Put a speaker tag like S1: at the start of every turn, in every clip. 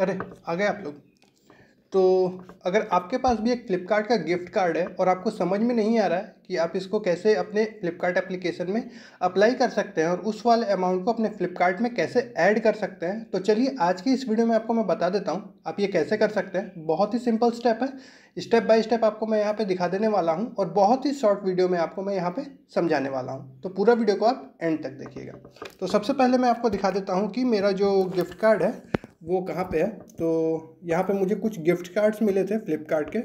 S1: अरे आ गए आप लोग तो अगर आपके पास भी एक फ्लिपकार्ट का गिफ्ट कार्ड है और आपको समझ में नहीं आ रहा है कि आप इसको कैसे अपने फ्लिपकार्ट एप्लीकेशन में अप्लाई कर सकते हैं और उस वाले अमाउंट को अपने फ्लिपकार्ट में कैसे ऐड कर सकते हैं तो चलिए आज की इस वीडियो में आपको मैं बता देता हूँ आप ये कैसे कर सकते हैं बहुत ही सिंपल स्टेप है स्टेप बाय स्टेप आपको मैं यहाँ पर दिखा देने वाला हूँ और बहुत ही शॉर्ट वीडियो में आपको मैं यहाँ पर समझाने वाला हूँ तो पूरा वीडियो को आप एंड तक देखिएगा तो सबसे पहले मैं आपको दिखा देता हूँ कि मेरा जो गिफ्ट कार्ड है वो कहाँ पे है तो यहाँ पे मुझे कुछ गिफ्ट कार्ड्स मिले थे फ्लिपकार्ट के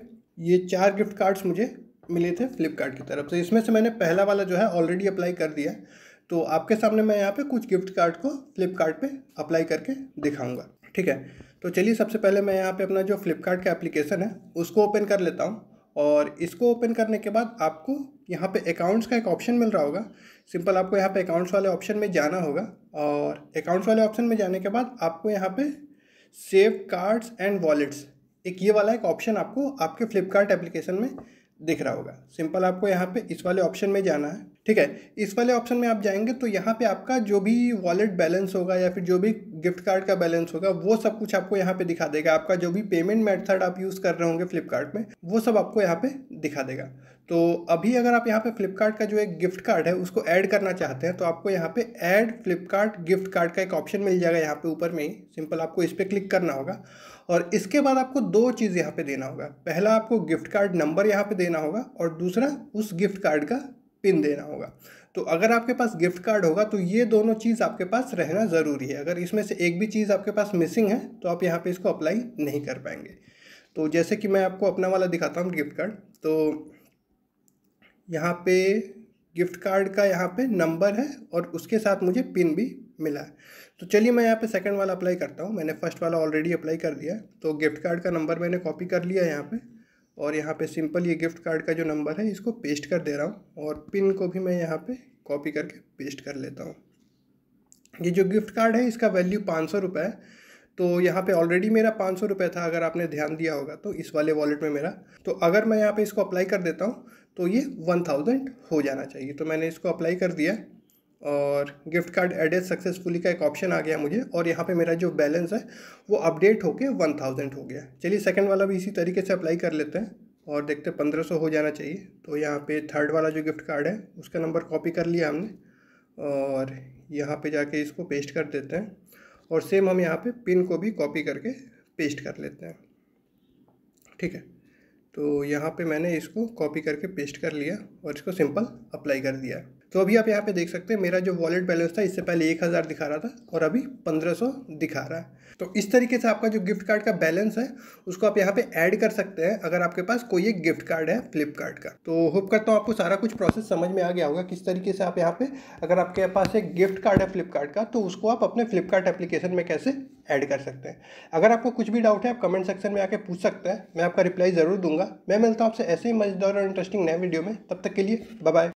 S1: ये चार गिफ्ट कार्ड्स मुझे मिले थे फ्लिपकार्ट की तरफ से इसमें से मैंने पहला वाला जो है ऑलरेडी अप्लाई कर दिया तो आपके सामने मैं यहाँ पे कुछ गिफ्ट कार्ड को फ्लिपकार्ट पे अप्लाई करके दिखाऊंगा ठीक है तो चलिए सबसे पहले मैं यहाँ पे अपना जो फ्लिपकार्ट का एप्लीकेशन है उसको ओपन कर लेता हूँ और इसको ओपन करने के बाद आपको यहाँ पे अकाउंट्स का एक ऑप्शन मिल रहा होगा सिंपल आपको यहाँ पे अकाउंट्स वाले ऑप्शन में जाना होगा और अकाउंट्स वाले ऑप्शन में जाने के बाद आपको यहाँ पे सेव कार्ड्स एंड वॉलेट्स एक ये वाला एक ऑप्शन आपको आपके फ्लिपकार्ट एप्लीकेशन में दिख रहा होगा सिंपल आपको यहाँ पे इस वाले ऑप्शन में जाना है ठीक है इस वाले ऑप्शन में आप जाएंगे तो यहाँ पे आपका जो भी वॉलेट बैलेंस होगा या फिर जो भी गिफ्ट कार्ड का बैलेंस होगा वो सब कुछ आपको यहाँ पे दिखा देगा आपका जो भी पेमेंट मेथड आप यूज़ कर रहे होंगे फ्लिपकार्ट में वो सब आपको यहाँ पे दिखा देगा तो अभी अगर आप यहाँ पे फ्लिपकार्ट का जो एक गिफ्ट कार्ड है उसको ऐड करना चाहते हैं तो आपको यहाँ पे ऐड फ्लिपकार्ट गिफ्ट कार्ड का एक ऑप्शन मिल जाएगा यहाँ पे ऊपर में ही सिंपल आपको इस पर क्लिक करना होगा और इसके बाद आपको दो चीज़ यहाँ पे देना होगा पहला आपको गिफ्ट कार्ड नंबर यहाँ पे देना होगा और दूसरा उस गिफ्ट कार्ड का पिन हम्म। देना होगा तो अगर आपके पास गिफ्ट कार्ड होगा तो ये दोनों चीज़ आपके पास रहना ज़रूरी है अगर इसमें से एक भी चीज़ आपके पास मिसिंग है तो आप यहाँ पे इसको अप्लाई नहीं कर पाएंगे तो जैसे कि मैं आपको अपना वाला दिखाता हूँ गिफ्ट कार्ड तो यहाँ पे गिफ्ट कार्ड का यहाँ पे नंबर है और उसके साथ मुझे पिन भी मिला है तो चलिए मैं यहाँ पे सेकंड वाला अप्लाई करता हूँ मैंने फर्स्ट वाला ऑलरेडी अप्लाई कर दिया तो गिफ्ट कार्ड का नंबर मैंने कॉपी कर लिया यहाँ पर और यहाँ पे सिंपल ये गिफ्ट कार्ड का जो नंबर है इसको पेस्ट कर दे रहा हूँ और पिन को भी मैं यहाँ पे कॉपी करके पेस्ट कर लेता हूँ ये जो गिफ्ट कार्ड है इसका वैल्यू पाँच सौ रुपये है तो यहाँ पे ऑलरेडी मेरा पाँच सौ रुपये था अगर आपने ध्यान दिया होगा तो इस वाले वॉलेट में मेरा तो अगर मैं यहाँ पर इसको अप्लाई कर देता हूँ तो ये वन थाउजेंड हो जाना चाहिए तो मैंने इसको अप्लाई कर दिया और गिफ्ट कार्ड एडेड सक्सेसफुली का एक ऑप्शन आ गया मुझे और यहाँ पे मेरा जो बैलेंस है वो अपडेट होके वन थाउजेंड हो गया चलिए सेकंड वाला भी इसी तरीके से अप्लाई कर लेते हैं और देखते हैं पंद्रह सौ हो जाना चाहिए तो यहाँ पे थर्ड वाला जो गिफ्ट कार्ड है उसका नंबर कॉपी कर लिया हमने और यहाँ पर जाके इसको पेस्ट कर देते हैं और सेम हम यहाँ पर पिन को भी कॉपी करके पेस्ट कर लेते हैं ठीक है तो यहाँ पे मैंने इसको कॉपी करके पेस्ट कर लिया और इसको सिंपल अप्लाई कर दिया तो अभी आप यहाँ पे देख सकते हैं मेरा जो वॉलेट बैलेंस था इससे पहले एक हज़ार दिखा रहा था और अभी पंद्रह सौ दिखा रहा है तो इस तरीके से आपका जो गिफ्ट कार्ड का बैलेंस है उसको आप यहाँ पे ऐड कर सकते हैं अगर आपके पास कोई एक गिफ्ट कार्ड है फ्लिपकार्ट का तो होप करता हूँ आपको सारा कुछ प्रोसेस समझ में आ गया होगा किस तरीके से आप यहाँ पे अगर आपके पास एक गिफ्ट कार्ड है फ्लिपकार्ट का तो उसको आप अपने फ्लिपकार्ट एप्लीकेशन में कैसे ऐड कर सकते हैं अगर आपको कुछ भी डाउट है आप कमेंट सेक्शन में आके पूछ सकते हैं मैं आपका रिप्लाई ज़रूर दूंगा मैं मिलता हूँ आपसे ऐसे ही मजेदार और इंटरेस्टिंग नए वीडियो में तब तक के लिए बाय